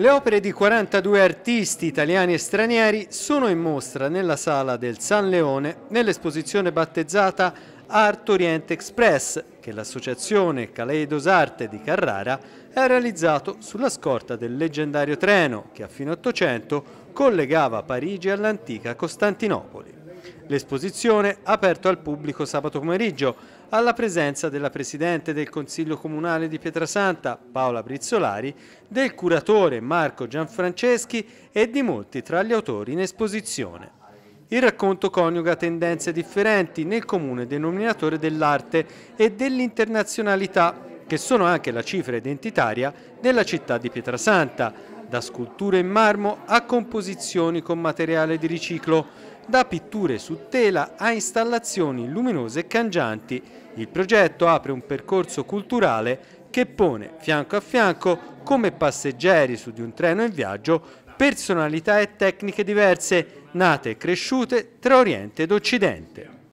Le opere di 42 artisti italiani e stranieri sono in mostra nella sala del San Leone nell'esposizione battezzata Art Orient Express che l'associazione Caleidos Arte di Carrara ha realizzato sulla scorta del leggendario treno che a fine 800 collegava Parigi all'antica Costantinopoli. L'esposizione, aperto al pubblico sabato pomeriggio, alla presenza della Presidente del Consiglio Comunale di Pietrasanta, Paola Brizzolari, del curatore Marco Gianfranceschi e di molti tra gli autori in esposizione. Il racconto coniuga tendenze differenti nel comune denominatore dell'arte e dell'internazionalità, che sono anche la cifra identitaria della città di Pietrasanta, da sculture in marmo a composizioni con materiale di riciclo, da pitture su tela a installazioni luminose e cangianti. Il progetto apre un percorso culturale che pone fianco a fianco, come passeggeri su di un treno in viaggio, personalità e tecniche diverse, nate e cresciute tra Oriente ed Occidente.